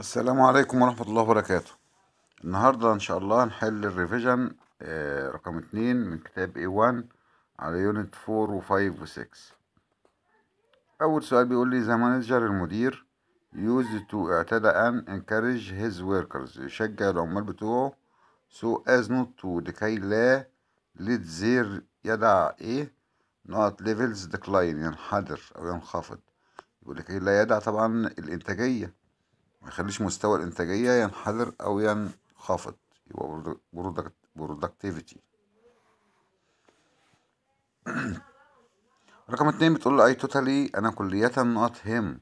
السلام عليكم ورحمة الله وبركاته النهاردة إن شاء الله هنحل الريفيجن آه، رقم اتنين من كتاب A1 على يونت فور وفايف 5 أول سؤال بيقول لي the مانجر المدير يوز تو اعتدى أن encourage his workers يشجع العمال بتوعه سو أز نوت تو لكي لا let زير يدع إيه نقط ليفلز دكلاين ينحدر أو ينخفض يقول لكي إيه؟ لا يدع طبعا الإنتاجية ما يخليش مستوى الانتاجيه ينحدر او ينخفض يبقى برودكتيفيتي رقم اتنين بتقول له اي توتالي انا كلية نوت هيم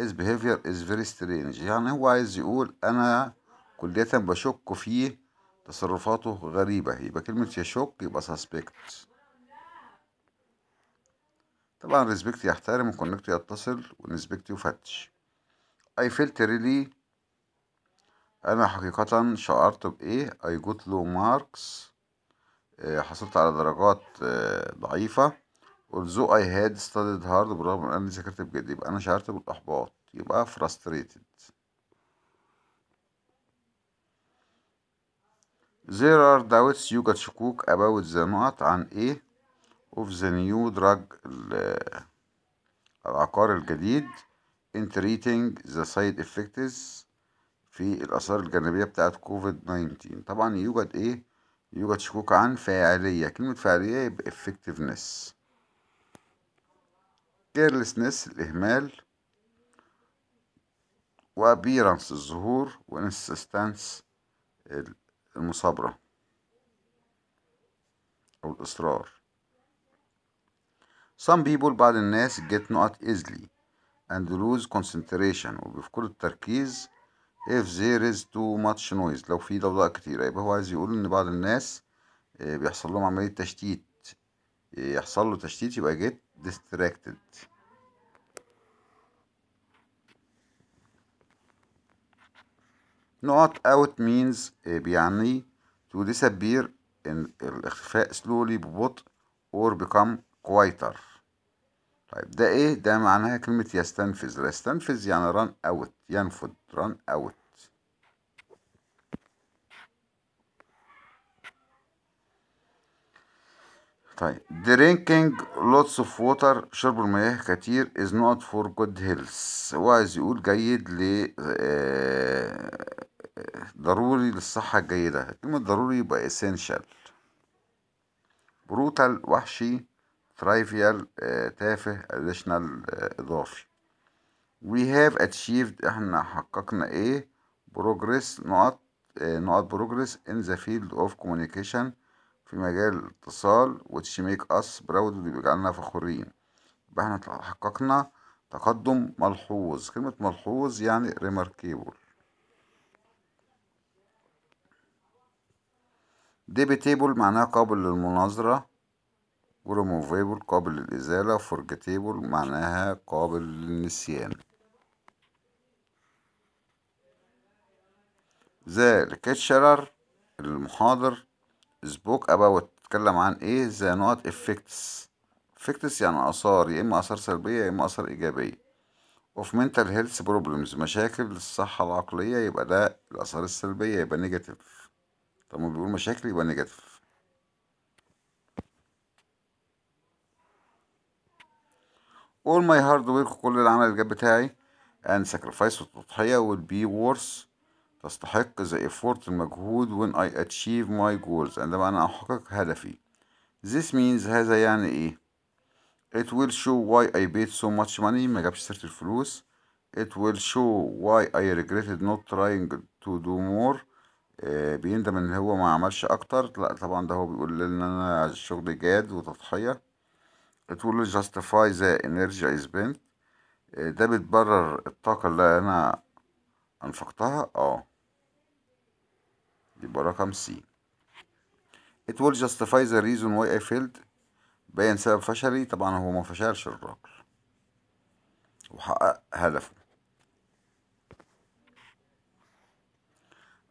his behavior is very strange يعني هو عايز يقول انا كلية بشك فيه تصرفاته غريبة يبقى كلمة يشك يبقى suspect طبعا respect يحترم وكونكت يتصل ونسبكت يفتش I felt really أنا حقيقة شعرت بإيه I got low marks آه، حصلت على درجات آه، ضعيفة although I had studied hard بالرغم من أني ذاكرت بجد يبقى أنا شعرت بالإحباط يبقى frustrated There are doubts you got شكوك about the نقط عن إيه of the new drug العقار الجديد in treating the side effects في الآثار الجانبية بتاعة كوفيد 19 طبعا يوجد إيه؟ يوجد شكوك عن فاعلية كلمة فاعلية يبقى effectiveness carelessness الإهمال و appearance الظهور و insistence المصابرة أو الإصرار Some people بعض الناس get not easily and lose concentration وبيفقدوا التركيز if there is too much noise لو في ضوضاء كتيرة يبقى هو عايز يقول ان بعض الناس آه، بيحصل لهم عملية تشتيت آه، يحصل له تشتيت يبقى get distracted not out means آه، بيعني to disappear in الاختفاء slowly ببطء or become quieter طيب ده ايه ده معناها كلمة يستنفذ يستنفذ يعني ران اوت ينفذ ران اوت طيب drinking lots of water شرب المياه كتير is not for good health عايز يقول جيد ل آه، ضروري للصحة الجيدة كلمة ضروري يبقى essential brutal وحشي ترايفيال آه، تافه اديشنال آه، اضافي we have achieved احنا حققنا ايه progress نقط آه، نقط progress in the field of communication في مجال الاتصال which make us proud بيجعلنا فخورين يبقى احنا حققنا تقدم ملحوظ كلمة ملحوظ يعني remarkable debatable معناها قابل للمناظرة وريموفيبل قابل للإزالة فورجيتيبل معناها قابل للنسيان ذا لكيتشرر المحاضر سبوك أباوت اتكلم عن ايه ذا نوت افكتس افكتس يعني آثار يا إما آثار سلبية يا إما آثار إيجابية اوف منتال هيلث بروبلمز مشاكل الصحة العقلية يبقى ده الآثار السلبية يبقى نيجاتيف طب ما بيقول مشاكل يبقى نيجاتيف all my hard work كل العمل الجاد بتاعي and sacrifice والتضحية will be worth تستحق the effort المجهود when I achieve my goals عندما أنا أحقق هدفي this means هذا يعني إيه it will show why I paid so much money ما جابش سيرة الفلوس it will show why I regretted not trying to do more آه بيندم ان هو ما عملش اكتر لا طبعا ده هو بيقول لنا ان انا الشغل جاد وتضحيه تقول justify the energy I spent ده بتبرر الطاقة اللي أنا أنفقتها اه يبقى رقم سي It will justify the reason why I failed بين سبب فشلي طبعا هو ما فشلش الراجل وحقق هدفه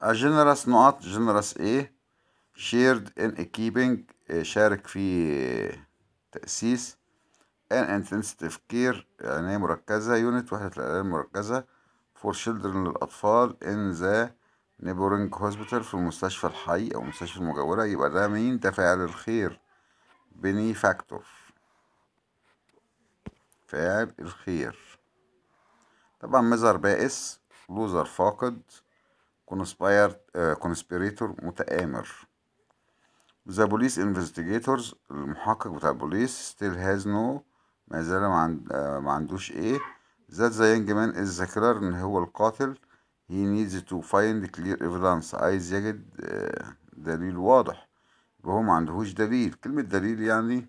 A generous not generous ايه shared in a keeping شارك في تأسيس an intensive care عناية مركزة unit وحدة العناية المركزة for children للأطفال in the neighboring hospital في المستشفى الحي أو المستشفى المجاورة يبقى ده مين ده فاعل الخير benefactor فاعل الخير طبعا مزر بائس لوزر فاقد كونسبيرتور آه، متآمر The police investigators المحقق بتاع البوليس still has no ما زال ما, عند... ما عندوش ايه that the young man is the killer ان هو القاتل he needs to find clear evidence عايز يجد آه، دليل واضح وهو ما عندهوش دليل كلمة دليل يعني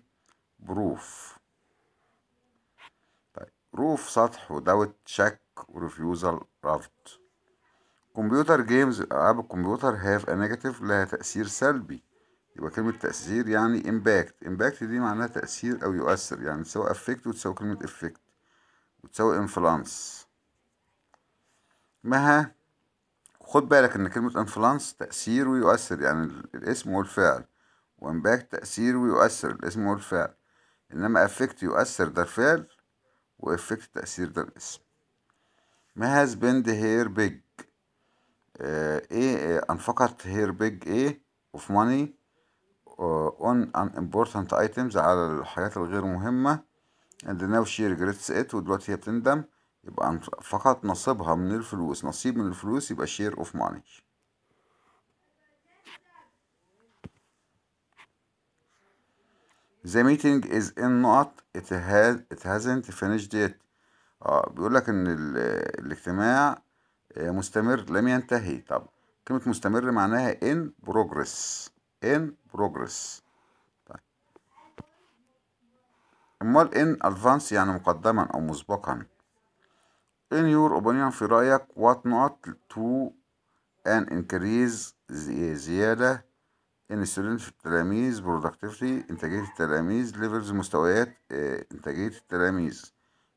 بروف طيب بروف سطح ودوت شك وريفيوزال رفض كمبيوتر جيمز ألعاب الكمبيوتر هاف نيجاتيف لها تأثير سلبي يبقى كلمة تأثير يعني امباكت امباكت دي معناها تأثير أو يؤثر يعني تساوي افكت وتساوي كلمة افكت وتساوي انفلانس مها خد بالك إن كلمة انفلانس تأثير ويؤثر يعني الاسم والفعل وامباكت تأثير ويؤثر الاسم والفعل إنما افكت يؤثر ده الفعل وافكت تأثير ده الاسم مها سبند هير بيج ايه, آه، إيه انفقت هير بيج ايه اوف ماني آه، on unimportant items على الحاجات الغير مهمة and now she regrets it ودلوقتي هي بتندم يبقى فقط نصيبها من الفلوس نصيب من الفلوس يبقى share of money The meeting is in not it has it hasn't finished yet اه بيقول لك ان الاجتماع آه، مستمر لم ينتهي طب كلمة مستمر معناها in progress in progress طيب. امال in advance يعني مقدما او مسبقا in your opinion في رأيك what not to an increase زيادة ان student في التلاميذ productivity انتاجية التلاميذ levels مستويات انتاجية التلاميذ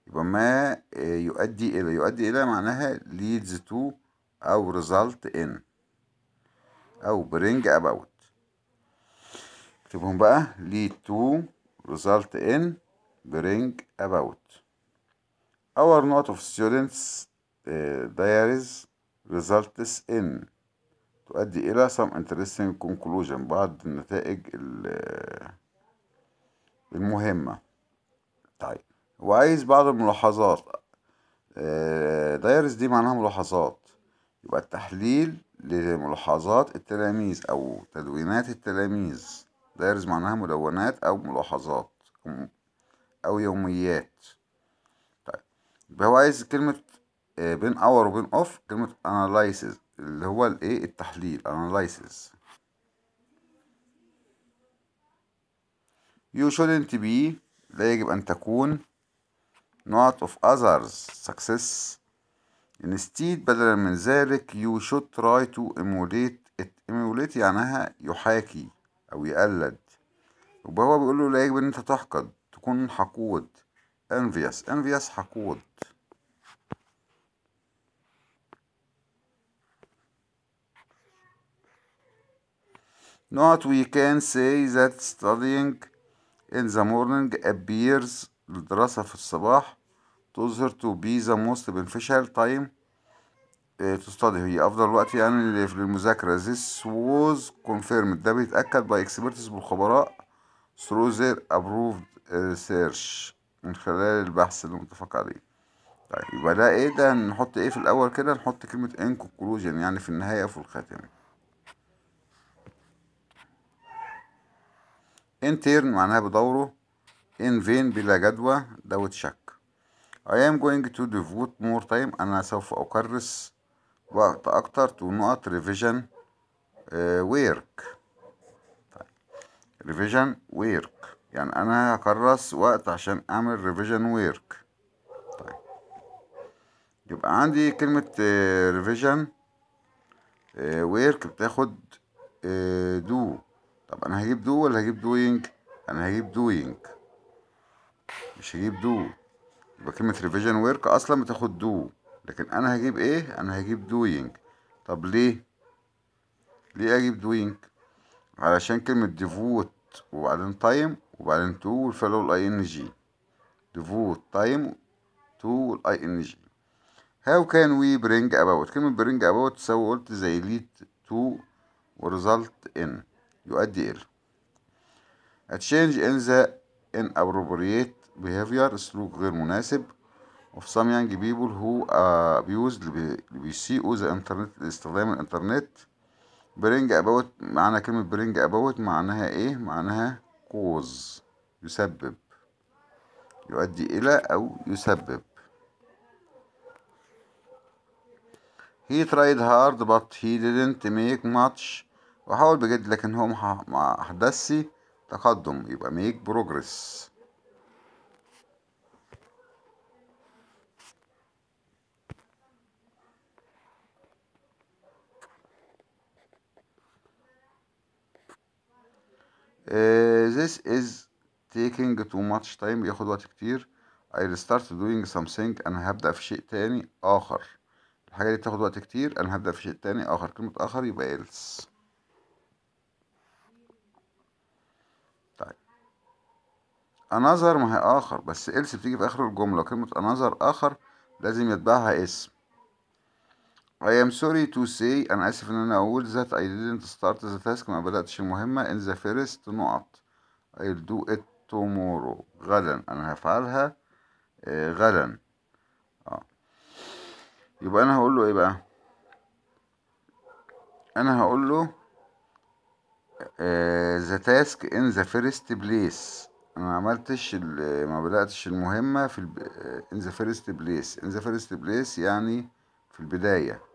يبقى ما آه، يؤدي الى يؤدي الى معناها leads to او result in او bring about اكتبهم بقى lead to result in bring about our note of students uh, diaries results in تؤدي إلى some interesting conclusion بعض النتائج المهمة طيب وعايز بعض الملاحظات دايرز uh, دي معناها ملاحظات يبقى التحليل لملاحظات التلاميذ أو تدوينات التلاميذ دايرز معناها مدونات أو ملاحظات أو يوميات طيب هو عايز كلمة آه، بين اور وبين اوف كلمة analysis اللي هو الايه التحليل analysis you shouldn't be لا يجب أن تكون not of others success instead بدلا من ذلك you should try to emulate it emulate يعنيها يحاكي أو يقلد يبقى هو بيقول له لا يجب إن أنت تحقد تكون حقود envious envious حقود Not we can say that studying in the morning appears الدراسة في الصباح تظهر to be the most beneficial time آه، تستضيف هي افضل وقت يعني للمذاكره this was confirmed ده بيتاكد by experts بالخبراء through their approved research آه، من خلال البحث اللي متفق عليه طيب يبقى ده ايه ده نحط ايه في الاول كده نحط كلمه in conclusion يعني في النهايه في الخاتمه intern معناها بدوره in vain بلا جدوى دوت شك I am going to devote more time أنا سوف أكرس وقت أكتر ونقط ريفيجن ويرك ريفيجن ويرك يعني أنا هكرس وقت عشان أعمل ريفيجن طيب. ويرك يبقى عندي كلمة ريفيجن آه، ويرك آه، بتاخد دو آه، طب أنا هجيب دو ولا هجيب دوينج أنا هجيب دوينج مش هجيب دو يبقى كلمة ريفيجن ويرك أصلا بتاخد دو لكن انا هجيب ايه انا هجيب doing طب ليه ليه اجيب doing علشان كلمة ديفوت وبعدين تايم وبعدين to والفعل والاي ان جي ديفوت تايم تو والاي ان جي هاو كان وي برينج اباوت كلمة برينج اباوت تساوي قلت زي ليد تو result ان يؤدي الى A change in the inappropriate behavior سلوك غير مناسب of some young people who abuse اللي بيسيئوا the internet استخدام الانترنت bring about معنى كلمة bring about معناها ايه معناها cause يسبب يؤدي الى او يسبب he tried hard but he didn't make much وحاول بجد لكن هو ما حدثش تقدم يبقى make progress Uh, this is taking too much time بياخد وقت كتير I start doing something أنا هبدأ في شيء تاني آخر الحاجة دي بتاخد وقت كتير أنا هبدأ في شيء تاني آخر كلمة آخر يبقى else طيب another ما هي آخر بس else بتيجي في آخر الجملة كلمة another آخر لازم يتبعها اسم I am sorry to say أنا آسف إن أنا أقول that I didn't start the task ما بدأتش المهمة in the first نقط I'll do it tomorrow غدا أنا هفعلها آه، غدا آه. يبقى أنا هقول له إيه بقى أنا هقول له آه، the task in the first place أنا عملتش ما بدأتش المهمة في آه، in the first place in the first place يعني في البداية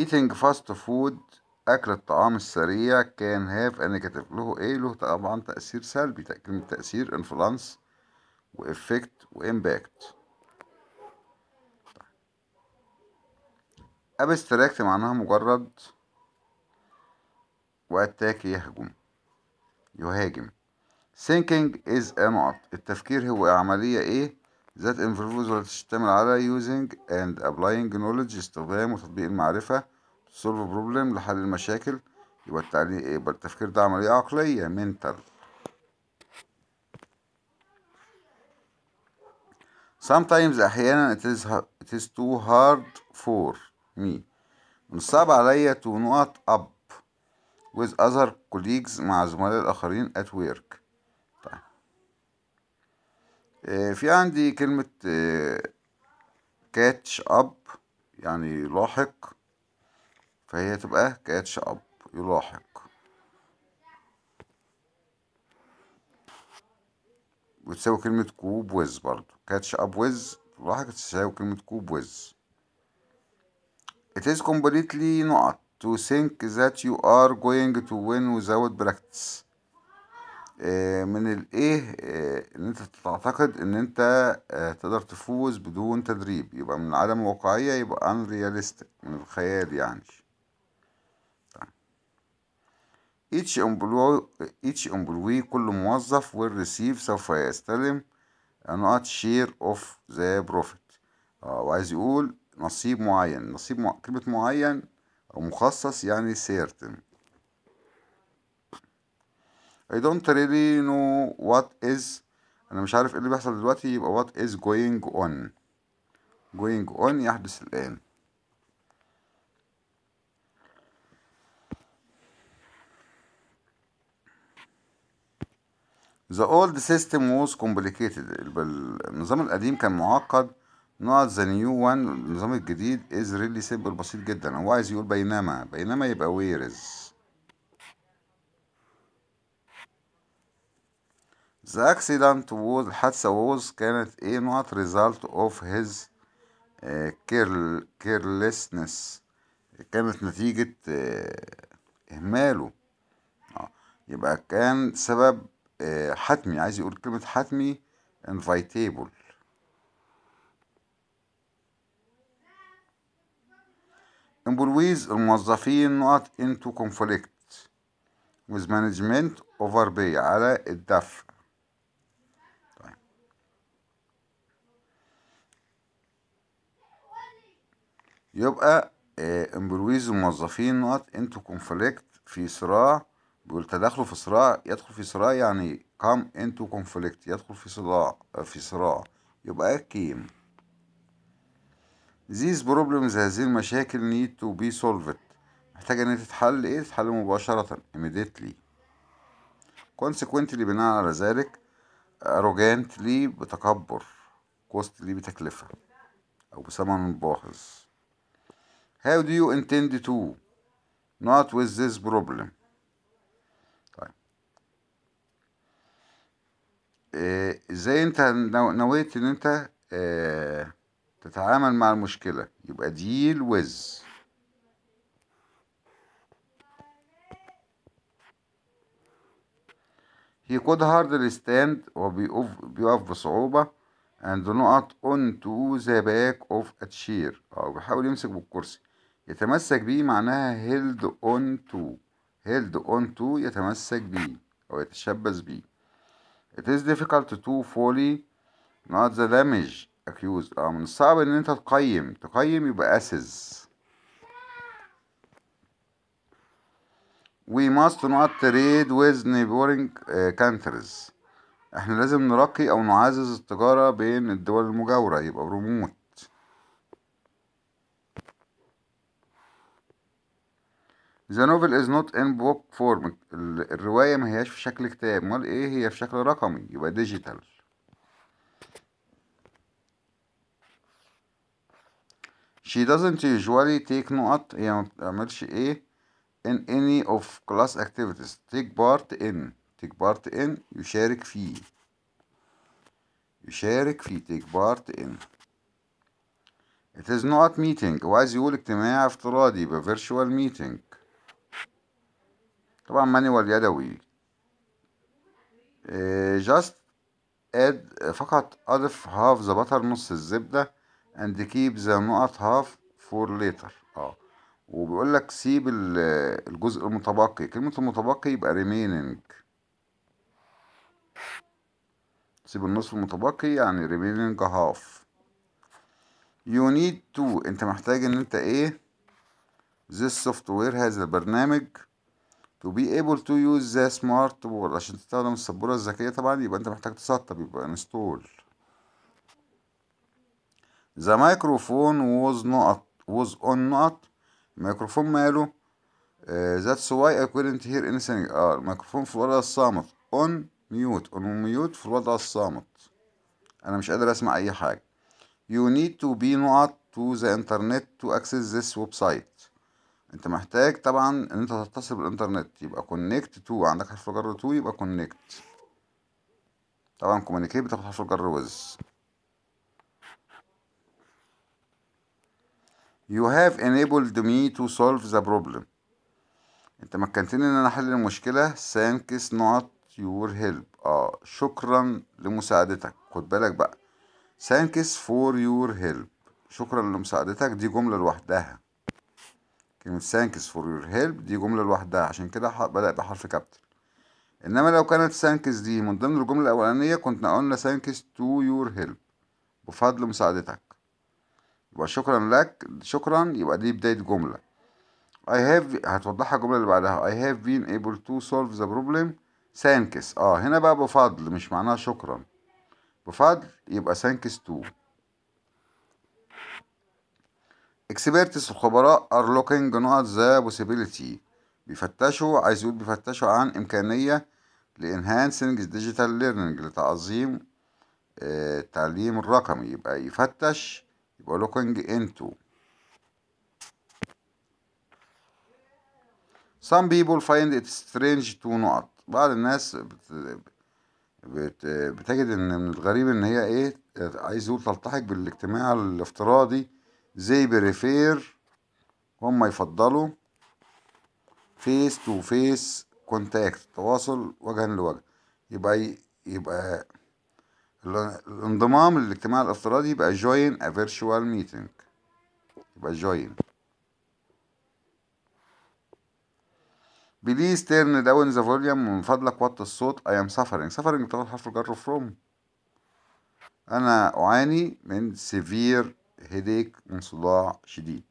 eating fast food أكل الطعام السريع can have a negative له إيه له طبعا تأثير سلبي كلمة تأثير influence و effect و impact abstract معناها مجرد واتاك يهجم يهاجم thinking is a not التفكير هو عملية ايه that involves والتي تشتمل على using and applying knowledge استخدام وتطبيق المعرفة to solve problem لحل المشاكل يبقى التعليم يبقى التفكير ده عملية عقلية mental sometimes أحيانا it is, it is too hard for me من الصعب عليا to not up with other colleagues مع زملائي الآخرين at work في عندي كلمة catch up يعني لاحق فهي تبقى catch up يلاحق وتساوي كلمة كوب ويز برضو catch up ويز لاحق تساوي كلمة كوب ويز It is completely not to think that you are going to win without practice من الايه ان انت تعتقد ان انت آه، تقدر تفوز بدون تدريب يبقى من عدم الواقعية يبقى unrealistic من الخيال يعني طيب. each employee each employee كل موظف will receive سوف يستلم not share of the profit آه، وعايز يقول نصيب معين نصيب مع... كلمة معين أو مخصص يعني certain I don't really know what is انا مش عارف ايه اللي بيحصل دلوقتي يبقى what is going on going on يحدث الان The old system was complicated النظام القديم كان معقد not the new one النظام الجديد is really simple بسيط جدا هو عايز يقول بينما بينما يبقى where is The accident was الحادثة was كانت a not result of his carelessness كانت نتيجة إهماله يبقى كان سبب حتمي عايز يقول كلمة حتمي invitable employees الموظفين not into conflict with management over pay على الدفع يبقى آه، امبرويز الموظفين نقط انتو كونفليكت في صراع بيقول تدخلوا في صراع يدخل في صراع يعني كام انتو كونفليكت يدخل في صراع آه، في صراع يبقى كيم these problems هذه المشاكل need to be solved محتاجة ان تتحل ايه تتحل مباشرة immediately consequently بناء على ذلك arrogantly بتكبر كوستلي بتكلفة او بثمن باهظ How do you intend to? Not with this problem. طيب. ازاي انت نويت ان انت تتعامل مع المشكلة يبقى deal with He could hardly stand وبيقف بصعوبة and not on to the back of a chair أو بيحاول يمسك بالكرسي يتمسك بيه معناها هيلد اون تو هيلد اون تو يتمسك بيه أو يتشبث بيه It is difficult to fully not the damage accused اه من الصعب إن أنت تقيم تقيم يبقى assess We must not trade with neighboring آه، countries احنا لازم نرقي او نعزز التجارة بين الدول المجاورة يبقى remote The novel is not in book form الرواية ما هياش في شكل كتاب امال ايه هي في شكل رقمي يبقى ديجيتال She doesn't usually take نقط هي ما بتعملش ايه in any of class activities take part in take part in يشارك فيه يشارك في take part in it is not meeting وعايز يقول اجتماع افتراضي يبقى virtual meeting طبعا مانيوال يدوي جاست آه، اد فقط أضف هاف ذا بتر نص الزبدة اند كيب ذا نقط هاف فور ليتر اه وبيقول لك سيب الجزء المتبقي كلمة المتبقي يبقى ريميننج سيب النصف المتبقي يعني ريميننج هاف يو نيد تو انت محتاج ان انت ايه سوفت وير هذا البرنامج to be able to use the smart wall عشان تستخدم السبورة الذكية طبعا يبقى انت محتاج تسطب يبقى انستول the microphone was not was on not الميكروفون ماله uh, that's why I couldn't hear anything اه الميكروفون في الوضع الصامت on mute on mute في الوضع الصامت انا مش قادر اسمع اي حاجة you need to be not to the internet to access this website انت محتاج طبعا ان انت تتصل بالانترنت يبقى كونكت تو عندك حرف الجر تو يبقى كونكت طبعا كومينيكيت بتاخد حرف الجر وز You have enabled me to solve the problem انت مكنتني ان انا احل المشكلة thanks not your help اه شكرا لمساعدتك خد بالك بقى thanks for your help شكرا لمساعدتك دي جملة لوحدها كلمة thanks فور يور هيلب دي جملة لوحدها عشان كده بدأ بحرف كابتل إنما لو كانت thanks دي من ضمن الجملة الأولانية كنا قلنا thanks تو يور هيلب بفضل مساعدتك يبقى شكرا لك شكرا يبقى دي بداية جملة I have هتوضحها الجملة اللي بعدها I have been able to solve the problem thanks اه هنا بقى بفضل مش معناها شكرا بفضل يبقى thanks تو اكسبيرتس الخبراء are looking نقط the possibility بيفتشوا عايز يقول بيفتشوا عن إمكانية ل enhancing digital learning لتعظيم التعليم آه، الرقمي يبقى يفتش يبقى looking into Some people find it strange to not بعض الناس بت... بت... بتجد ان من الغريب ان هي ايه عايز يقول تلتحق بالاجتماع الافتراضي زي بريفير هما يفضلوا فيس تو فيس كونتاكت تواصل وجها لوجه يبقى يبقى الانضمام للاجتماع الافتراضي يبقى join a virtual meeting يبقى join بليز تيرن داون ذا فوليوم من فضلك وطي الصوت اي ام سفرنج سفرنج بتاخد حرف الجر فروم انا اعاني من سيفير هيديك من صداع شديد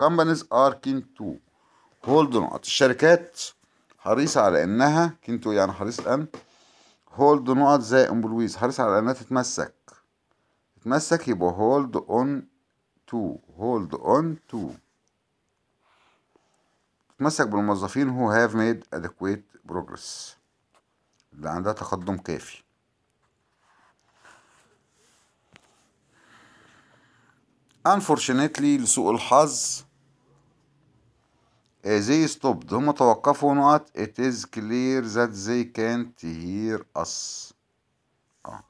companies are keen to hold on الشركات حريصة على انها كين تو يعني حريص ان hold نقط زي امبلويز حريصة على انها تتمسك تتمسك يبقى hold on to hold on to تتمسك بالموظفين who have made adequate progress اللي عندها تقدم كافي unfortunately لسوء الحظ they stopped هم توقفوا نقط it is clear that they can't hear us آه.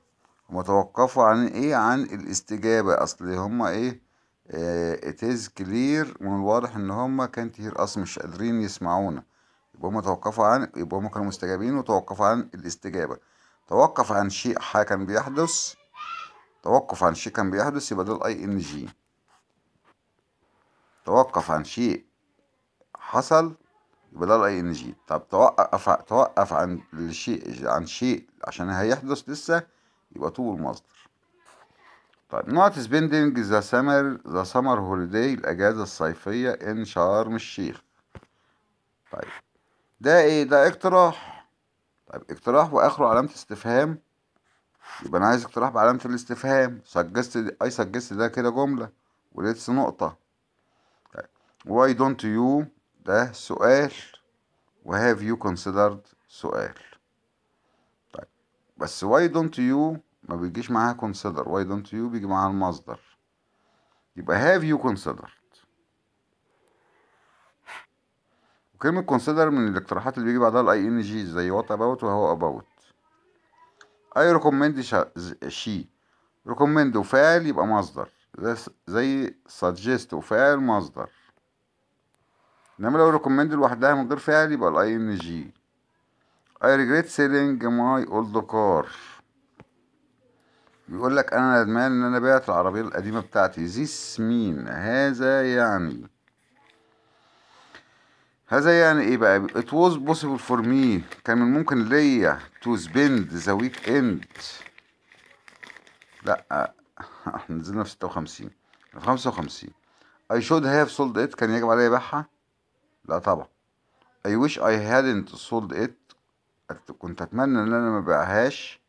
هم توقفوا عن ايه عن الاستجابة اصل هم ايه آه، it is clear من الواضح ان هم can't hear us مش قادرين يسمعونا يبقى هم توقفوا عن يبقى هم كانوا مستجابين وتوقفوا عن الاستجابة توقف عن شيء حاجة كان بيحدث توقف عن شيء كان بيحدث يبقى ده الاي ان جي توقف عن شيء حصل يبقى ده الاي ان جي طب توقف توقف عن الشيء عن شيء عشان هيحدث لسه يبقى طول المصدر طيب نوت سبيندنج ذا سمر ذا سمر هوليداي الاجازه الصيفيه ان شرم الشيخ طيب ده ايه ده اقتراح طيب اقتراح واخره علامه استفهام يبقى انا عايز اقتراح بعلامة الاستفهام سجست اي سجست ده كده جملة وليتس نقطة واي دونت يو ده سؤال وهاف يو كونسيدرد سؤال طيب بس واي دونت يو ما بيجيش معاها كونسيدر واي دونت يو بيجي معاها المصدر يبقى هاف يو كونسيدر وكلمة consider من الاقتراحات اللي بيجي بعدها الاي ان جي زي وات اباوت وهو اباوت اي ريكومند شي ريكومند وفعل يبقى مصدر زي سجست وفعل مصدر انما لو ريكومند لوحدها من غير فعل يبقى الاي ان جي اي ريجريت سيلينج ماي اولد كار بيقول لك انا ندمان ان انا بعت العربيه القديمه بتاعتي ذيس مين هذا يعني هذا يعني ايه بقى it was possible for me كان من ممكن ليا to spend the weekend لا نزلنا في 56 في 55 I should have sold it كان يجب عليا ابيعها لا طبعا I wish I hadn't sold it كنت اتمنى ان انا ما بيعهاش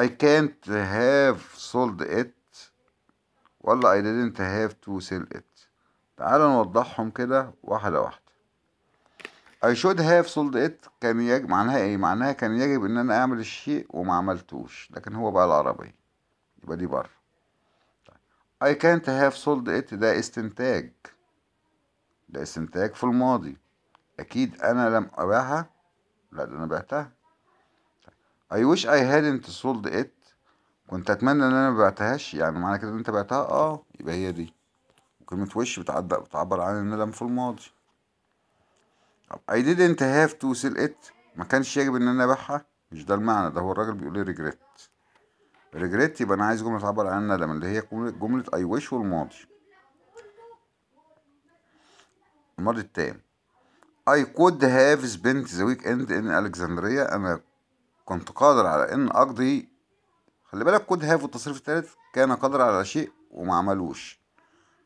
I can't have sold it ولا I didn't have to sell it تعالوا نوضحهم كده واحدة واحدة I should have sold it كان يجب معناها ايه معناها كان يجب ان انا اعمل الشيء وما عملتوش لكن هو بقى العربية يبقى دي بره طيب. I can't have sold it ده استنتاج ده استنتاج في الماضي اكيد انا لم ابيعها لا ده انا بعتها طيب. I wish I hadn't sold it كنت اتمنى ان انا ما بعتهاش يعني معنى كده ان انت بعتها اه يبقى هي دي كلمة وش بتعبر عن الندم في الماضي طب I didn't have to sell it ما كانش يجب ان انا ابيعها مش ده المعنى ده هو الراجل بيقول لي ريجريت ريجريت يبقى انا عايز جملة تعبر عن الندم اللي هي جملة I wish والماضي الماضي التام I could have spent the weekend in Alexandria أنا كنت قادر على إن أقضي خلي بالك could have والتصريف التالت كان قادر على شيء وما عملوش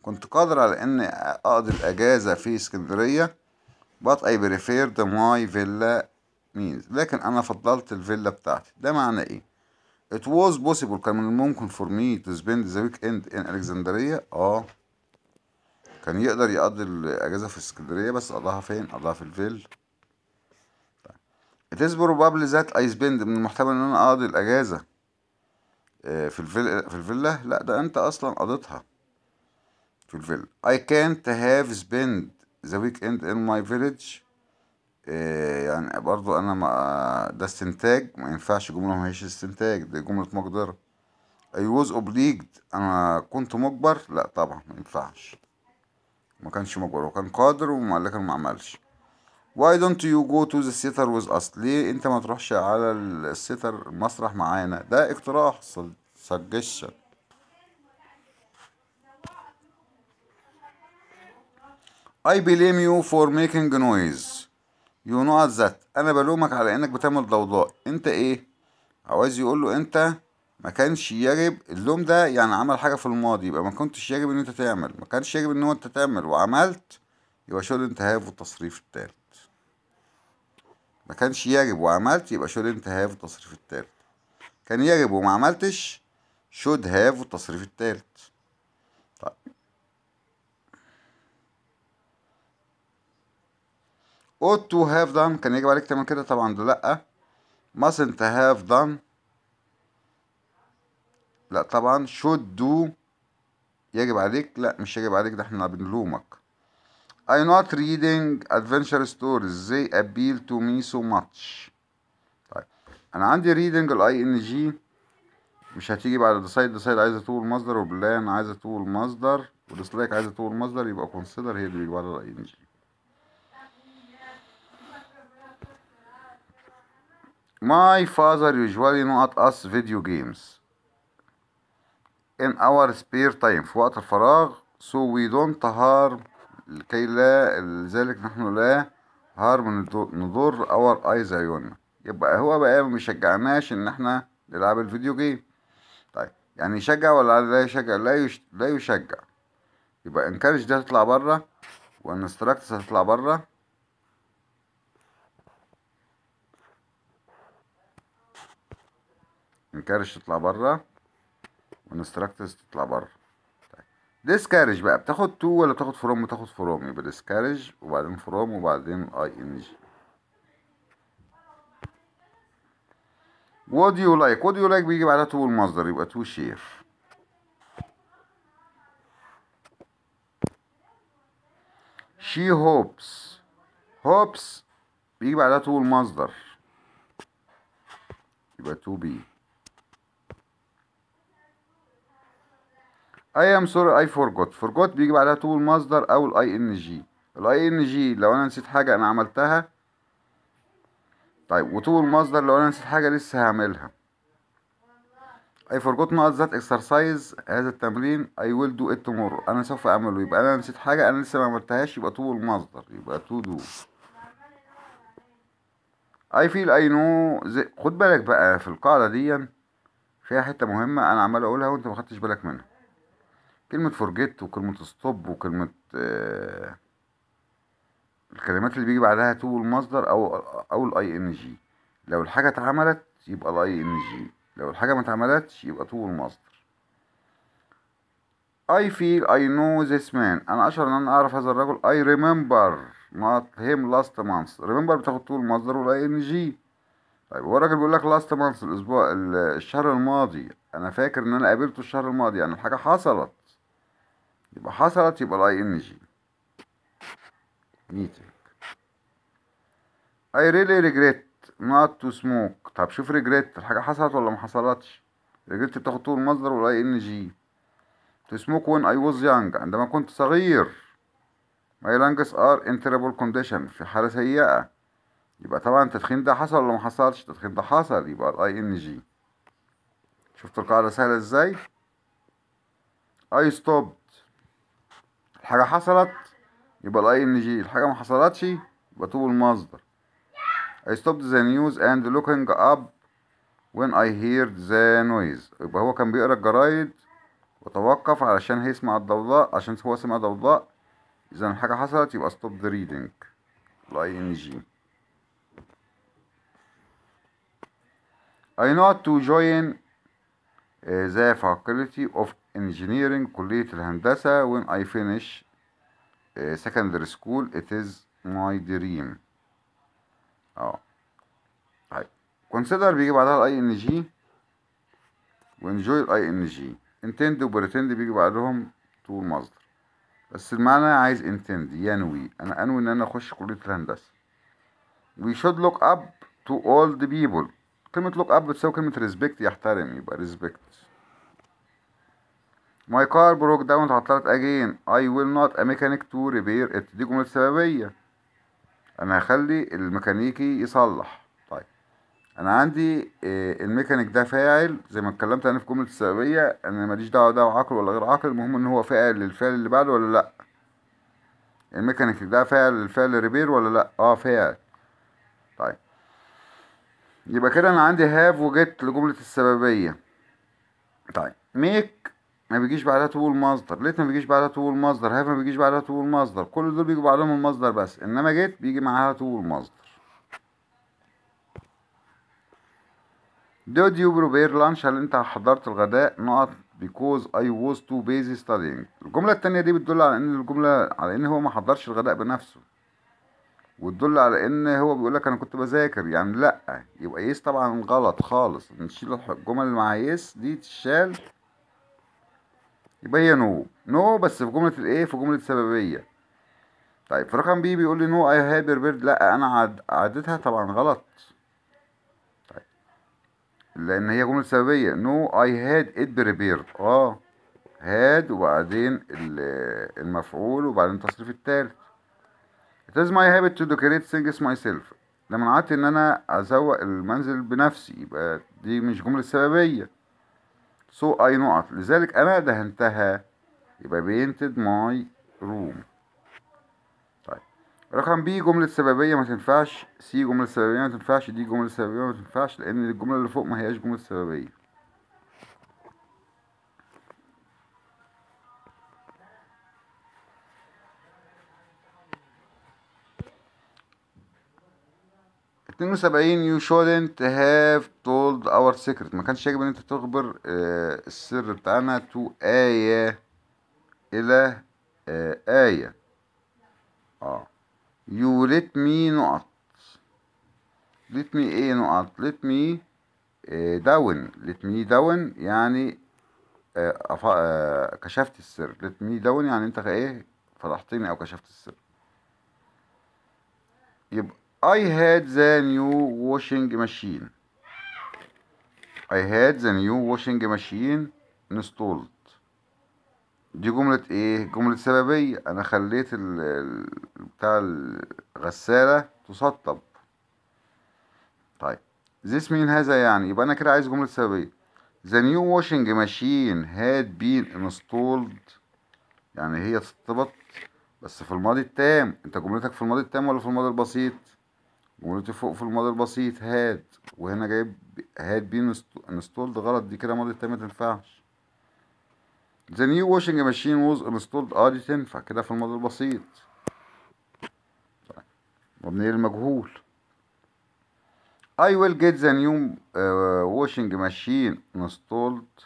كنت قادر على اني اقضي الاجازة في اسكندرية but I preferred my villa means لكن انا فضلت الفيلا بتاعتي ده معنى ايه It was possible كان من الممكن for me to spend the weekend in Alexandria اه كان يقدر يقضي الاجازة في اسكندرية بس قضاها فين قضاها في الفيلا It is probably that I spend من المحتمل ان انا اقضي الاجازة آه، في الفيلا في الفيلا لا ده انت اصلا قضيتها to the village. I can't have spent the weekend in my village آه، يعني برضو انا ما ده استنتاج ما ينفعش جملة ما هيش استنتاج دي جملة مقدرة I was obliged انا كنت مجبر لا طبعا ما ينفعش ما كانش مجبر وكان قادر وما لكن ما عملش Why don't you go to the theater with us ليه انت ما تروحش على الستر المسرح معانا ده اقتراح suggestion I blame you for making noise you not that انا بلومك على انك بتعمل ضوضاء انت ايه عاوز يقول له انت ما كانش يجب اللوم ده يعني عمل حاجه في الماضي يبقى ما كنتش يجب ان انت تعمل ما كانش يجب ان انت تعمل وعملت يبقى شغل انتهاء والتصريف التالت ما كانش يجب وعملت يبقى شغل انتهاء والتصريف التالت كان يجب وما عملتش should have والتصريف التالت ought to have done كان يجب عليك تعمل كده طبعا ده لأ mustn't have done لأ طبعا should do يجب عليك لأ مش يجب عليك ده احنا بنلومك I not reading adventure stories they appeal to me so much طيب أنا عندي reading ال ing مش هتيجي بعد ديسايد side عايزة تقول مصدر وبلان عايزة تقول مصدر وديسلايك عايزة تقول مصدر يبقى consider هي اللي بيجي بعد ال ing My father usually not us video games in our spare time في وقت الفراغ so we don't harm لكي لا لذلك نحن لا harm نضر our eyes عيوننا يبقى هو بقى ما بيشجعناش ان احنا نلعب الفيديو جيم طيب يعني يشجع ولا لا يشجع لا يش... لا يشجع يبقى encourage ده تطلع بره وانستراكتس هتطلع بره انكارج تطلع بره وانستراكترز تطلع بره طيب ديسكارج بقى بتاخد تو ولا بتاخد فروم بتاخد فروم يبقى ديسكارج وبعدين فروم وبعدين اي ان جي وات دو يو لايك وات دو يو لايك بيجي بعدها تو المصدر يبقى تو شير شي هوبس هوبس بيجي بعدها تو المصدر يبقى تو بي اي ام سوري اي فورجوت فورجوت بيجي بعدها تو المصدر او الاي ان جي الاي ان جي لو انا نسيت حاجه انا عملتها طيب وتو المصدر لو انا نسيت حاجه لسه هعملها اي فورجوت نوت ذات اكسرسايز هذا التمرين اي ويل دو ات تومورو انا سوف اعمله يبقى انا نسيت حاجه انا لسه ما عملتهاش يبقى طول المصدر يبقى تو دو اي فيل اي نو خد بالك بقى في القاعده دي فيها حته مهمه انا عمال اقولها وانت ما خدتش بالك منها كلمة فورجيت وكلمة ستوب وكلمة آه الكلمات اللي بيجي بعدها تو المصدر او او الاي ان جي لو الحاجة اتعملت يبقى الاي ان جي لو الحاجة ما اتعملتش يبقى تو المصدر I feel I know this man انا اشعر ان انا اعرف هذا الرجل I remember not him last month remember بتاخد تو المصدر والاي ان جي طيب هو الراجل بيقول لك last month الاسبوع الشهر الماضي انا فاكر ان انا قابلته الشهر الماضي يعني الحاجة حصلت يبقى حصلت يبقى الاي ان جي meeting I really regret not to smoke طب شوف regret الحاجة حصلت ولا ما حصلتش regret بتاخد طول المصدر والاي ان جي to smoke when I was young عندما كنت صغير my lungs are in terrible condition في حالة سيئة يبقى طبعا التدخين ده حصل ولا ما حصلش التدخين ده حصل يبقى الاي ان جي شفت القاعدة سهلة ازاي I ستوب الحاجة حصلت يبقى الـ ING الحاجة ما حصلتش يبقى طول المصدر I stopped the news and looking up when I heard the noise يبقى هو كان بيقرا الجرايد وتوقف علشان هيسمع الضوضاء عشان هو سمع ضوضاء اذا الحاجة حصلت يبقى stop the reading الـ ING I not to join آه، the faculty of انجينيرنج كلية الهندسة when I finish uh, secondary school it is my dream اه طيب consider بيجي بعدها الـ ing جي وانجوي الـ ing جي و وبريتند بيجي بعدهم طول مصدر بس المعنى عايز intend ينوي انا انوي ان انا اخش كلية الهندسة we should look up to all the people كلمة look up بتساوي كلمة respect يحترم يبقى respect My car broke down اتعطلت again I will not a mechanic to repair it دي جملة سببية أنا هخلي الميكانيكي يصلح طيب أنا عندي آه، الميكانيك ده فاعل زي ما اتكلمت أنا في جملة السببية أنا ماليش دعوة ده عقل ولا غير عقل المهم إن هو فاعل للفعل اللي بعده ولا لأ الميكانيك ده فاعل للفعل ريبير ولا لأ أه فاعل طيب يبقى كده أنا عندي هاف وجيت لجملة السببية طيب ميك ما بيجيش بعدها طول المصدر ليت ما بيجيش بعدها طول المصدر هاف ما بيجيش بعدها طول المصدر كل دول بيجوا بعدهم المصدر بس انما جيت بيجي معاها تو المصدر Did you prepare lunch هل انت حضرت الغداء نقط because I was too busy studying الجملة التانية دي بتدل على ان الجملة على ان هو ما حضرش الغداء بنفسه وتدل على ان هو بيقول لك انا كنت بذاكر يعني لا يبقى يس طبعا غلط خالص نشيل الجمل اللي مع يس دي تشال يبقى هي نو نو بس في جمله الايه في جمله سببيه طيب في رقم بي بيقول لي نو اي هاد بيرد لا انا عدتها طبعا غلط طيب لان هي جمله سببيه نو اي هاد ات بريبيرد اه هاد وبعدين المفعول وبعدين التصريف التالت It is my habit to decorate things myself لما عادت ان انا ازوق المنزل بنفسي يبقى دي مش جملة سببية So I نقط لذلك أنا دهنتها يبقى painted my room طيب رقم بي جملة سببية ما تنفعش سي جملة سببية ما تنفعش دي جملة سببية ما تنفعش لأن الجملة اللي فوق ما هياش جملة سببية 72 يو shouldn't هاف تولد اور سيكريت ما كانش يجب ان انت تخبر آه، السر بتاعنا تو آية الى آه، آية اه يو ليت مي نقط ليت مي ايه نقط ليت مي داون ليت مي داون يعني آه، كشفت السر ليت مي داون يعني انت ايه فضحتني او كشفت السر يبقى I had the new washing machine I had the new washing machine installed دي جملة ايه؟ جملة سببية انا خليت ال بتاع الغسالة تسطب طيب this mean هذا يعني يبقى انا كده عايز جملة سببية the new washing machine had been installed يعني هي تسطبت بس في الماضي التام انت جملتك في الماضي التام ولا في الماضي البسيط؟ وقلت فوق في الماضي البسيط هاد وهنا جايب هاد بي انستولد غلط دي كده ماضي التاني متنفعش ذا نيو واشنج ماشين ووز انستولد اه دي تنفع كده في الماضي البسيط مبني المجهول I will get the new آه، washing machine installed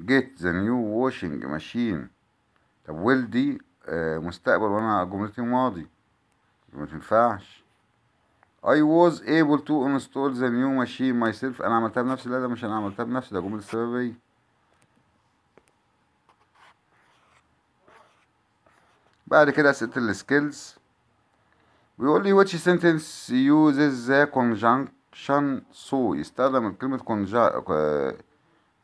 get the new washing machine طب will دي آه، مستقبل وانا جملتي ماضي ما تنفعش I was able to install the new machine myself انا عملتها بنفسي لا ده مش انا عملتها بنفسي ده جملة سببية بعد كده اسئلة السكيلز بيقول لي which sentence uses the conjunction so يستخدم كلمة conjunction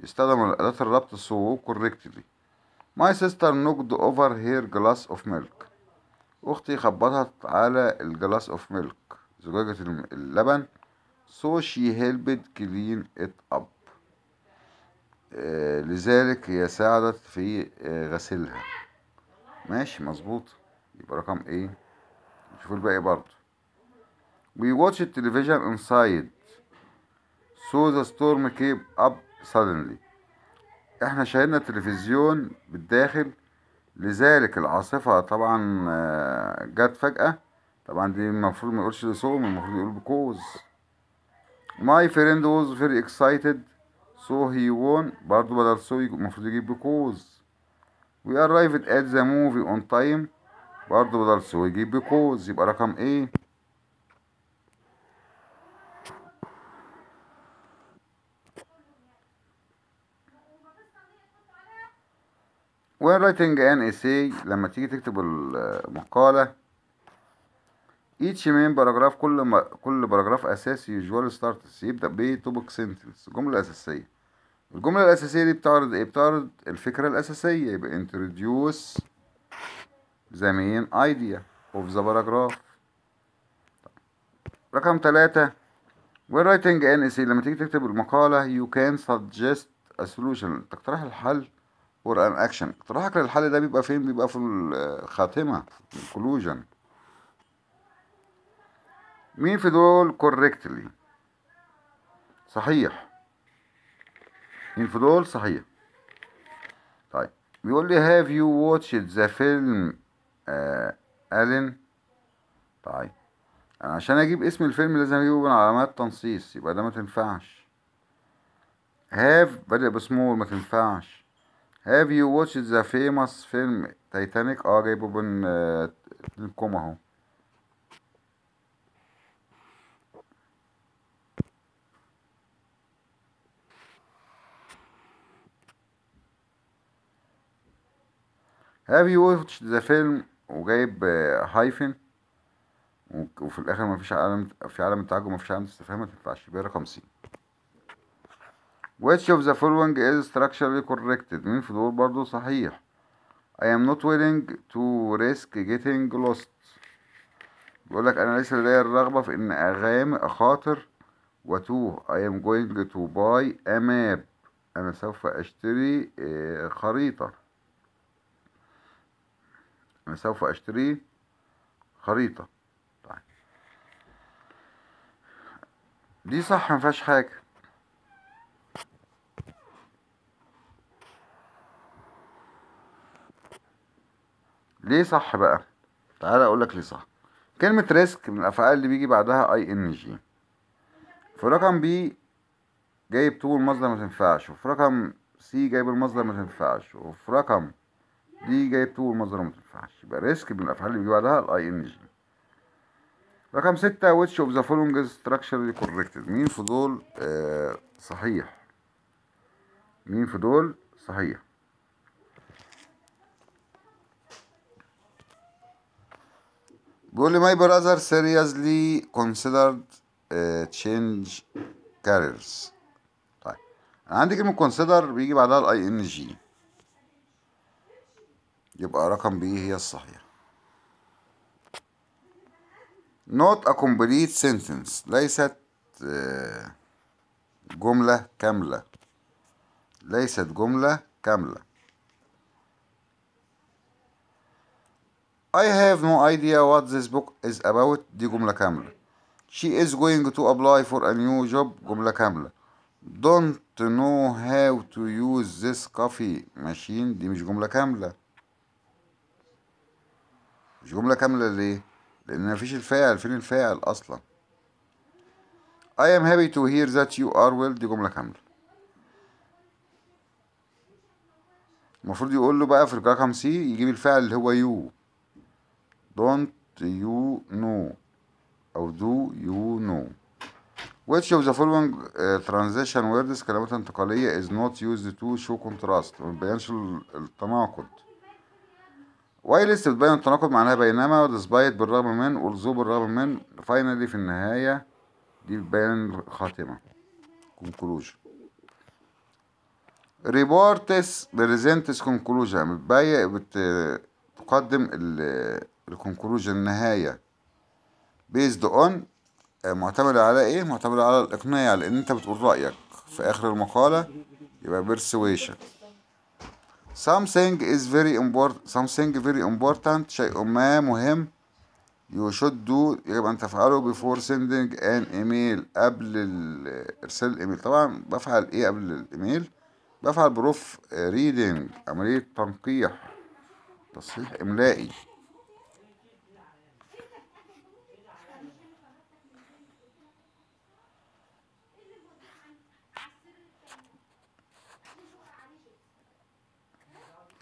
يستخدم أداة الربط so correctly my sister knocked over her glass of milk أختي خبطت على الجلاس of milk زجاجة اللبن so she helped clean it up لذلك هي ساعدت في آه، غسلها ماشي مظبوط يبقى رقم ايه نشوف الباقي برضه we watched television inside so the storm came up suddenly احنا شاهدنا التلفزيون بالداخل لذلك العاصفة طبعا آه، جت فجأة طبعا دي المفروض ما يقولش صوم المفروض يقول بكوز ماي فريند ووز فيري اكسايتد سو هي وون برضو بدل سو المفروض يجيب بكوز وي arrived ات ذا موفي اون تايم برضو بدل سو يجيب بكوز يبقى رقم ايه when writing an essay لما تيجي تكتب المقالة each main paragraph كل ما كل باراجراف اساسي usual starts يبدا بتوبك sentence الجمله الاساسيه الجمله الاساسيه دي بتعرض ايه بتعرض الفكره الاساسيه يبقى introduce the main idea of the paragraph رقم ثلاثة when writing an essay لما تيجي تكتب المقالة you can suggest a solution تقترح الحل or an action اقتراحك للحل ده بيبقى فين بيبقى في الخاتمة conclusion مين في دول كوريكتلي صحيح مين في دول صحيح طيب بيقول لي هاف يو واتشد ذا فيلم الين طيب عشان اجيب اسم الفيلم لازم اجيبه من علامات تنصيص يبقى ده ما تنفعش هاف بدأ بسمول ما تنفعش هاف يو واتشد ذا فيمس فيلم تايتانيك اه جايبه بين اتنين آه، اهو هاف يو واتش ذا فيلم وجايب هايفن وفي الاخر مفيش عالم في عالم التعجب مفيش عالم استفهام ما تنفعش يبقى رقم سي which of the following is structurally corrected مين في دول برضو صحيح I am not willing to risk getting lost بيقولك انا ليس لدي الرغبة في ان اغامر اخاطر وتوه I am going to buy a map انا سوف اشتري آه، خريطة أنا سوف أشتري خريطة طيب دي صح ما فيهاش حاجة ليه صح بقى تعال اقول لك ليه صح كلمة ريسك من الأفعال اللي بيجي بعدها اي ان جي في رقم بي جايب طول مصدر ما تنفعش وفي رقم سي جايب المصدر ما تنفعش وفي رقم دي جايب تو والمصدر ما تنفعش يبقى ريسك من الافعال اللي بيجي بعدها الاي ان جي رقم ستة which of the following is structurally corrected مين في دول آه، صحيح مين في دول صحيح بيقول لي my brother seriously considered uh, change careers طيب انا عندي كلمة consider بيجي بعدها الاي ان جي يبقى رقم بي هي الصحيح not a complete sentence ليست جملة كاملة ليست جملة كاملة I have no idea what this book is about دي جملة كاملة She is going to apply for a new job جملة كاملة Don't know how to use this coffee machine دي مش جملة كاملة مش جملة كاملة ليه؟ لأن مفيش الفاعل فين الفاعل أصلا I am happy to hear that you are well دي جملة كاملة المفروض يقول له بقى في الرقم سي يجيب الفعل اللي هو you don't you know أو do you know which of the following uh, transition words كلمات انتقالية is not used to show contrast ما بيبينش التناقض وايلست بتبين التناقض معناها بينما وديسبايت بالرغم من والزو بالرغم من فاينالي في النهاية دي بيان الخاتمة كونكلوجن ريبورتس بريزنتس كونكلوجن بتقدم الكونكلوجن النهاية بيزد اون معتمدة على ايه؟ معتمدة على الاقناع لان انت بتقول رأيك في اخر المقالة يبقى بيرسويشن something is very important something very important شيء ما مهم you should do يجب ان تفعله before sending an email قبل ارسال الايميل طبعا بفعل ايه قبل الايميل بفعل بروف ريدنج عملية تنقيح تصحيح املائي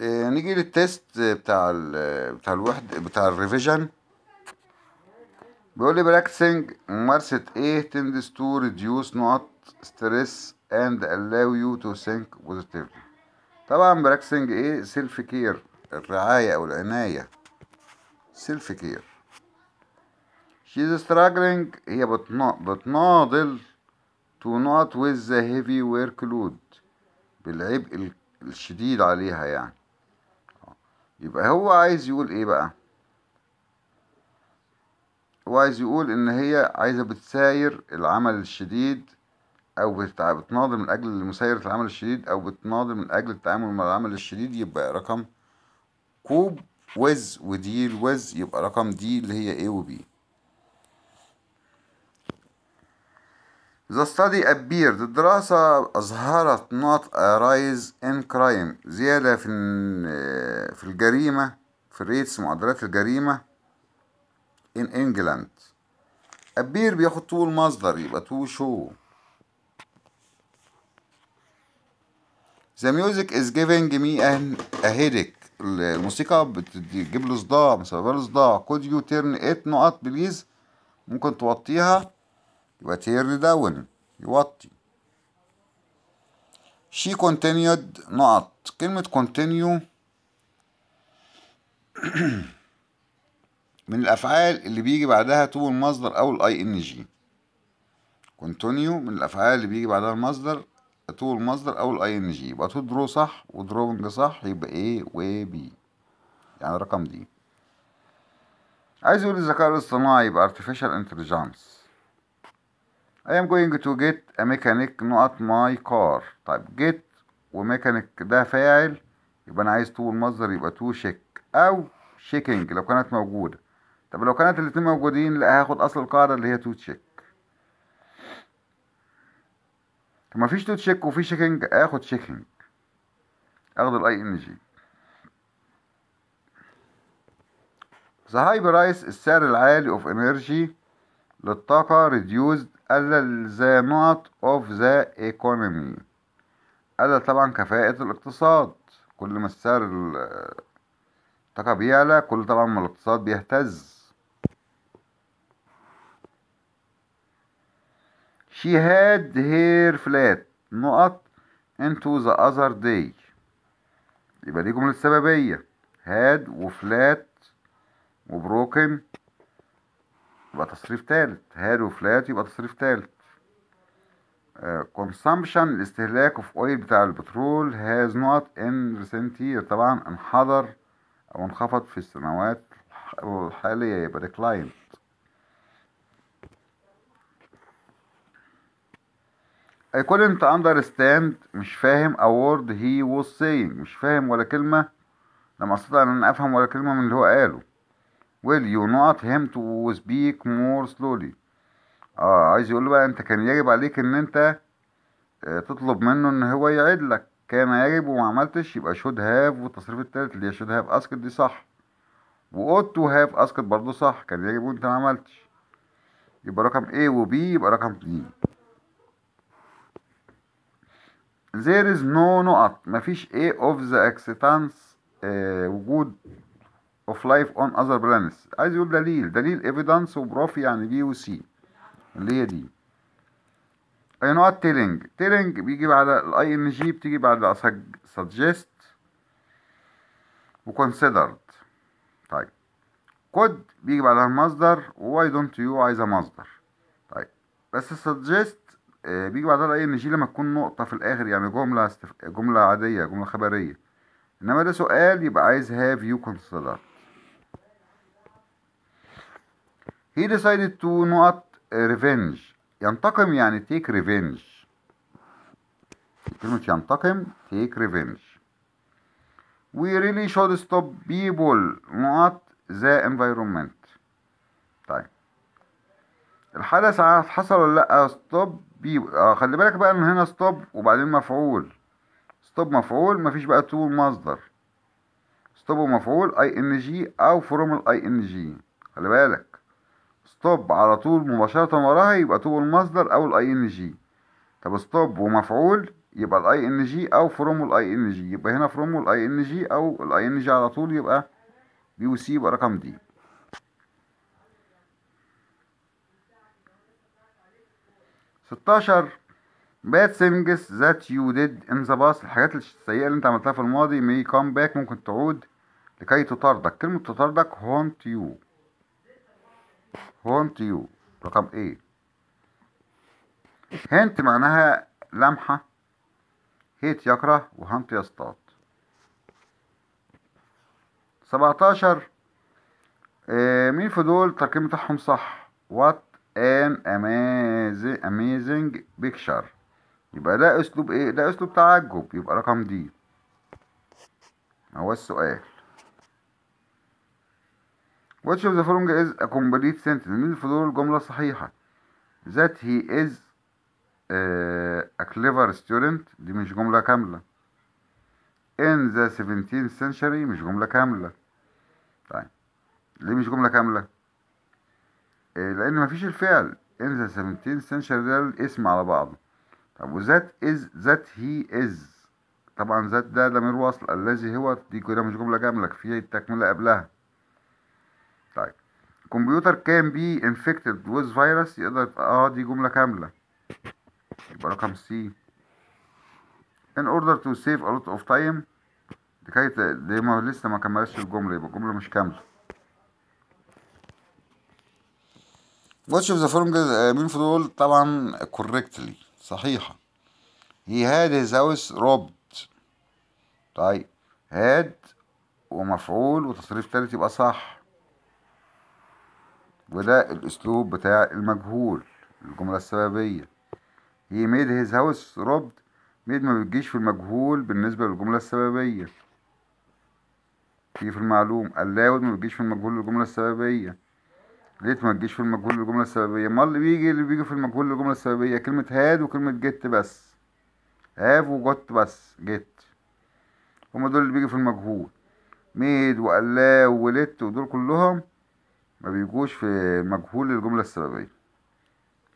آه، نيجي للتيست بتاع الـ بتاع الوحدة بتاع الريفيجن بيقول لي براكتسنج ممارسة ايه تندس تو ريديوس نقط ستريس اند الاو يو تو ثينك بوزيتيفلي طبعا براكتسنج ايه سيلف كير الرعاية او العناية سيلف كير شيز struggling هي بتناضل تو نوت ويز ذا هيفي workload بالعبء الشديد عليها يعني يبقى هو عايز يقول ايه بقى هو عايز يقول ان هي عايزة بتساير العمل الشديد او بتناضل من اجل مسايرة العمل الشديد او بتناضل من اجل التعامل مع العمل الشديد يبقى رقم كوب وز وديل وز يبقى رقم دي اللي هي ايه وبي The study appeared الدراسة أظهرت not a rise in crime زيادة في في الجريمة في rates معدلات الجريمة in England appear بياخد طول مصدر يبقى to show The music is giving me a, a headache الموسيقى بتجيب له صداع مسببه له صداع could you turn it نقط please? ممكن توطيها يبقى تير داون يوطي شي كونتينيود نقط كلمة كونتينيو من الأفعال اللي بيجي بعدها تو المصدر أو الأي إن جي كونتينيو من الأفعال اللي بيجي بعدها المصدر تو المصدر أو الأي إن جي يبقى تو درو صح ودروينج صح يبقى A و B يعني رقم دي عايز يقول الذكاء الاصطناعي يبقى artificial intelligence I am going to get a mechanic not my car طيب get وميكانيك ده فاعل يبقى انا عايز تو المصدر يبقى تو شيك او شيكينج لو كانت موجوده طب لو كانت الاتنين موجودين لا هاخد اصل القاعده اللي هي تو تشيك ما فيش تو تشيك وفي شيكينج اخد شيكينج اخد الاي ان جي The high price السعر العالي اوف انرجي للطاقة ريديوزد قال the نوت of the economy قال طبعا كفاءة الاقتصاد كل ما السعر الطاقة بيعلى كل طبعا ما الاقتصاد بيهتز She had her flat نقط into the other day يبقى دي جملة سببية had وفلات وبروكن يبقى تصريف تالت هاد وفلات يبقى تصريف تالت آه، consumption الاستهلاك of oil بتاع البترول has not in recent year طبعا انحدر او انخفض في السنوات الحالية يبقى declined I couldn't understand مش فاهم a word he was saying مش فاهم ولا كلمة لم أستطع أن أفهم ولا كلمة من اللي هو قاله will you not him to speak more slowly اه عايز يقول بقى انت كان يجب عليك ان انت آه، تطلب منه ان هو يعيد لك كان يجب وما عملتش يبقى شود هاف والتصريف التالت اللي هي شود هاف اسكت دي صح واوت تو هاف اسكت برضه صح كان يجب وانت ما عملتش يبقى رقم A و B يبقى رقم D there is no نقط مفيش A of the acceptance آه وجود of life on other planets عايز يقول دليل دليل و وبروف يعني بي وسي اللي هي دي اي نوع تيلينج تيلينج بيجي بعد الاي ان جي بتيجي بعد و considered طيب كود بيجي بعدها المصدر why don't you عايز مصدر طيب بس suggest آه، بيجي بعدها الاي ان جي لما تكون نقطه في الاخر يعني جمله استف... جمله عاديه جمله خبريه انما ده سؤال يبقى عايز have you considered he decided to not revenge ينتقم يعني take revenge كلمة ينتقم take revenge we really should stop people not the environment طيب الحدث حصل ولا لا stop people آه خلي بالك بقى ان هنا stop وبعدين مفعول stop مفعول مفيش بقى to مصدر stop مفعول ing او from ing خلي بالك ستوب على طول مباشرة وراها يبقى تو المصدر أو الـ ING طب ستوب ومفعول يبقى الـ ING أو فروم الـ ING يبقى هنا فروم الـ ING أو الـ ING على طول يبقى بي و سي يبقى رقم دي ستاشر باد things ذات يو ديد ان ذا past الحاجات السيئة اللي انت عملتها في الماضي may come back ممكن تعود لكي تطاردك كلمة تطاردك haunt you هونت يو رقم ايه هنت معناها لمحة هيت يكره وهنت يصطاد سبعتاشر آه، مين في دول التركيب بتاعهم صح وات ان اميزنج بيكشر يبقى ده اسلوب ايه ده اسلوب تعجب يبقى رقم دي هو السؤال Which of the following is a complete sentence مين الفضول الجملة صحيحة that he is uh, a clever student دي مش جملة كاملة in the 17th century مش جملة كاملة طيب ليه مش جملة كاملة؟ لأن مفيش الفعل in the 17th century ده الاسم على بعضه طب وذات is that he is طبعا ذات ده ضمير وصل الذي هو دي كده مش جملة كاملة في تكملة قبلها الكمبيوتر كان بي انفكتد ويز فيروس يقدر اه دي جملة كاملة يبقى رقم سي in order to save a lot of time لكي دي ما لسه ما كملش الجملة يبقى الجملة مش كاملة Which of the following uh, دول طبعا correctly صحيحة He had his house robbed طيب had ومفعول وتصريف تالت يبقى صح وده الأسلوب بتاع المجهول الجملة السببية هي ميد هيز هاوس روبد ميد ما بتجيش في المجهول بالنسبة للجملة السببية في في المعلوم اللاود ما بتجيش في المجهول للجملة السببية ليت ما بتجيش في المجهول للجملة السببية امال اللي بيجي اللي بيجي في المجهول للجملة السببية كلمة هاد وكلمة جت بس هاف وجت بس جت هما دول اللي بيجي في المجهول ميد وقلاو وليت ودول كلهم ما بيجوش في مجهول الجملة السببية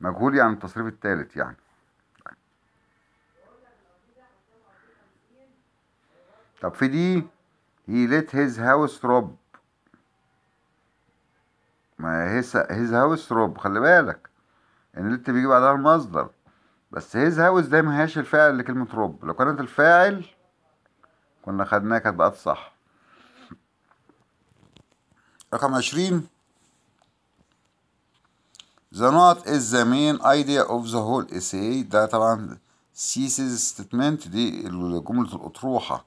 مجهول يعني التصريف الثالث يعني طب في دي he let his house rob ما his, his house rob خلي بالك ان لت بيجي بعدها المصدر بس his house ده ما هياش الفاعل لكلمة روب لو كانت الفاعل كنا خدناها كانت بقت صح رقم عشرين The not is the main idea of the whole essay ده طبعا thesis statement دي جملة الأطروحة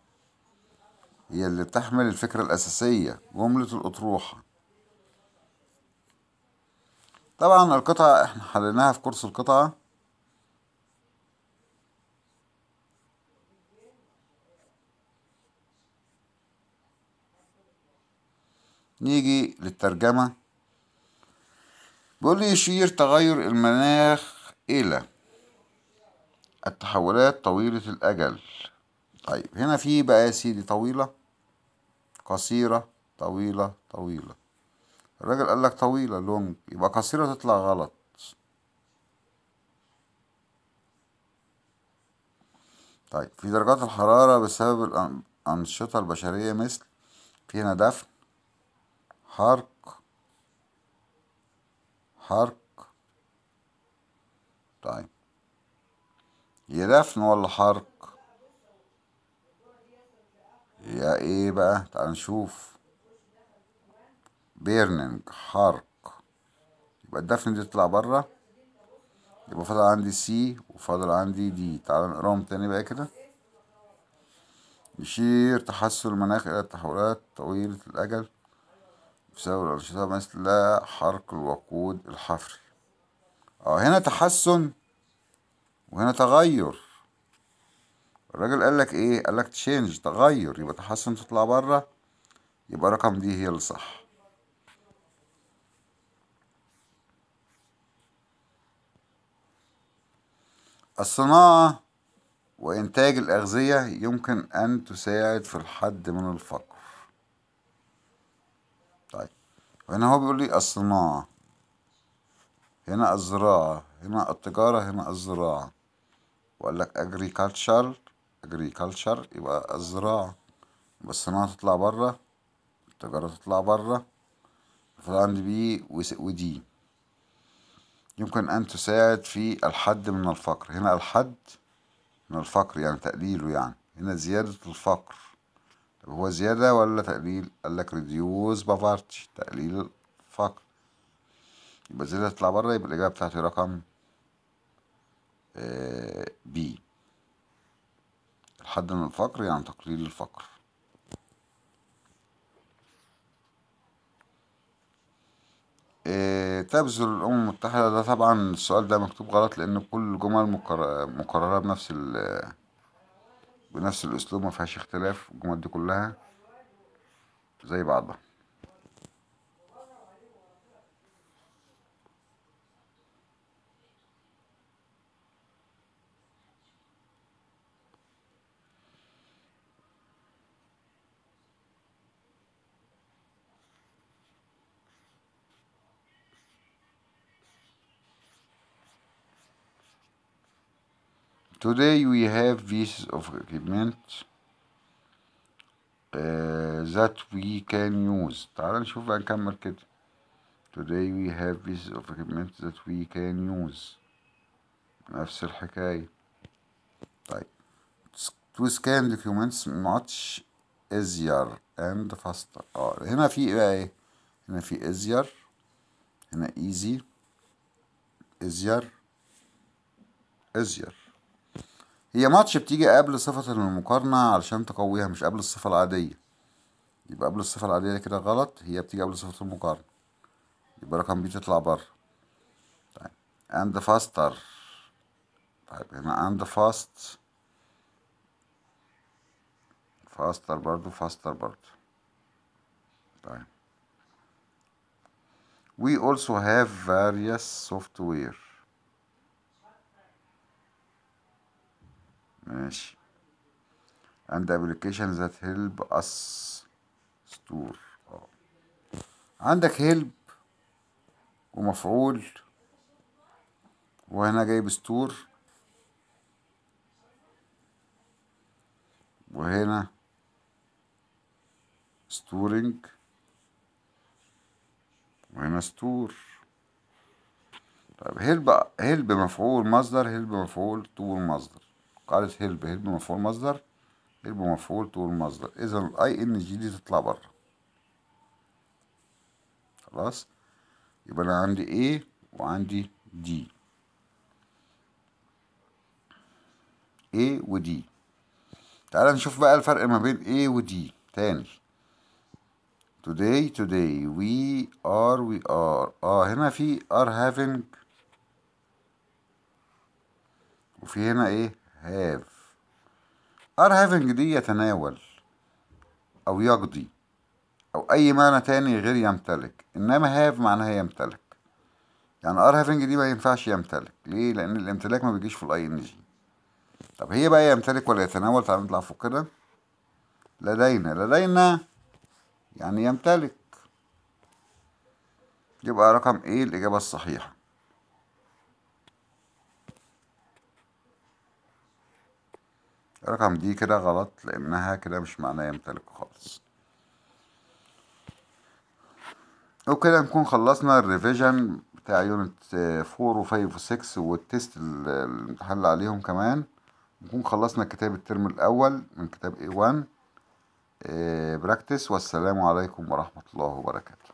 هي اللي بتحمل الفكرة الأساسية جملة الأطروحة طبعا القطعة احنا حللناها في كورس القطعة نيجي للترجمة بيقول لي يشير تغير المناخ إلى التحولات طويلة الأجل طيب هنا في بقى يا سيدي طويلة قصيرة طويلة طويلة الراجل قال لك طويلة لونج يبقى قصيرة تطلع غلط طيب في درجات الحرارة بسبب الأنشطة البشرية مثل في هنا دفن حرق حرق طيب يدفن ولا حرق يا ايه بقى تعال نشوف بيرنينج حرق يبقى الدفن دي تطلع بره يبقى فاضل عندي سي وفاضل عندي دي تعال نقراهم تاني بقى كده يشير تحسن المناخ الى التحولات طويلة الاجل بسبب الأنشطة مثل حرق الوقود الحفري اه هنا تحسن وهنا تغير الراجل قال لك ايه قال لك تشينج تغير يبقى تحسن تطلع بره يبقى رقم دي هي الصح الصناعة وإنتاج الأغذية يمكن أن تساعد في الحد من الفقر وهنا هو بيقول لي الصناعة هنا الزراعة هنا التجارة هنا الزراعة وقال لك agriculture أجريكالتشر يبقى الزراعة يبقى الصناعة تطلع برا التجارة تطلع برا المفروض عندي بي ودي يمكن أن تساعد في الحد من الفقر هنا الحد من الفقر يعني تقليله يعني هنا زيادة الفقر هو زيادة ولا تقليل قال لك ريديوز بافارتي تقليل الفقر يبقى زيادة تطلع بره يبقى الإجابة بتاعتي رقم بي آه، الحد من الفقر يعني تقليل الفقر آه، تبذل الأمم المتحدة ده طبعا السؤال ده مكتوب غلط لأن كل الجمل مكررة بنفس ال بنفس الاسلوب ما فيهاش اختلاف الجمل دي كلها زي بعضها Today we have pieces of equipment uh, that we can use تعال نشوف بقى نكمل كده Today we have pieces of equipment that we can use نفس الحكاية طيب to scan documents much easier and faster اه هنا في بقى ايه هنا في easier هنا easy easier easier هي ماتش بتيجي قبل صفة المقارنة علشان تقويها مش قبل الصفة العادية يبقى قبل الصفة العادية كده غلط هي بتيجي قبل صفة المقارنة يبقى رقم بي تطلع بره طيب. and faster طيب هنا and fast faster برضو faster برضو طيب we also have various software ماشي and application that help us store اه عندك help ومفعول وهنا جايب store وهنا storing وهنا store طيب هيلب هيلب مفعول مصدر هيلب مفعول طول مصدر قالت هلب هلب مفعول مصدر هلب مفعول طول مصدر إذا الأي إن جي دي تطلع بره خلاص يبقى أنا عندي A وعندي دي A ودي تعال نشوف بقى الفرق ما بين A ودي تاني today today we are we are اه هنا في are having وفي هنا ايه have are having دي يتناول أو يقضي أو أي معنى تاني غير يمتلك إنما have معناها يمتلك يعني are having دي ما ينفعش يمتلك ليه؟ لأن الامتلاك ما بيجيش في الأي إن جي طب هي بقى يمتلك ولا يتناول تعالوا نطلع فوق كده لدينا لدينا يعني يمتلك يبقى رقم ايه الإجابة الصحيحة رقم دي كده غلط لأنها كده مش معناه يمتلك خالص وكده نكون خلصنا الريفيجن بتاع يونت 4 و5 و6 والتيست المتحل عليهم كمان نكون خلصنا كتاب الترم الأول من كتاب A1 براكتس آه، والسلام عليكم ورحمة الله وبركاته